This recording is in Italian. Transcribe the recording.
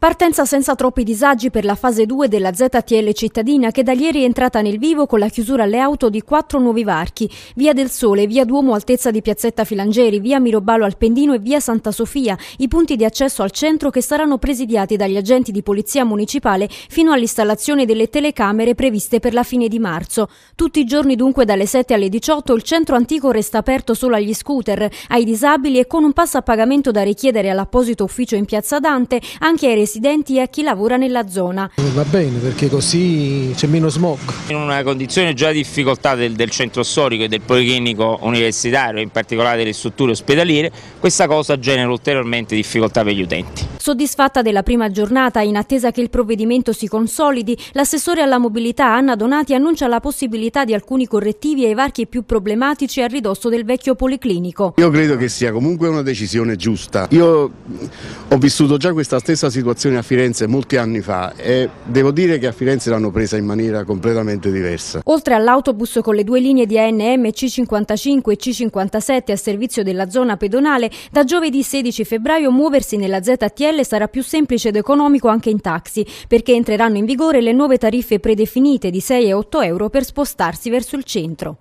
Partenza senza troppi disagi per la fase 2 della ZTL cittadina che da ieri è entrata nel vivo con la chiusura alle auto di quattro nuovi varchi, via del Sole, via Duomo altezza di Piazzetta Filangeri, via Mirobalo Alpendino e via Santa Sofia, i punti di accesso al centro che saranno presidiati dagli agenti di polizia municipale fino all'installazione delle telecamere previste per la fine di marzo. Tutti i giorni dunque dalle 7 alle 18 il centro antico resta aperto solo agli scooter, ai disabili e con un passo a pagamento da richiedere all'apposito ufficio in Piazza Dante anche ai residenti residenti e a chi lavora nella zona. Va bene perché così c'è meno smog. In una condizione già di difficoltà del, del centro storico e del policlinico universitario, in particolare delle strutture ospedaliere, questa cosa genera ulteriormente difficoltà per gli utenti. Soddisfatta della prima giornata, in attesa che il provvedimento si consolidi, l'assessore alla mobilità Anna Donati annuncia la possibilità di alcuni correttivi ai varchi più problematici a ridosso del vecchio policlinico. Io credo che sia comunque una decisione giusta. Io mm, ho vissuto già questa stessa situazione a Firenze molti anni fa e devo dire che a Firenze l'hanno presa in maniera completamente diversa. Oltre all'autobus con le due linee di ANM C55 e C57 a servizio della zona pedonale, da giovedì 16 febbraio muoversi nella ZTL GDL sarà più semplice ed economico anche in taxi, perché entreranno in vigore le nuove tariffe predefinite di 6 e 8 euro per spostarsi verso il centro.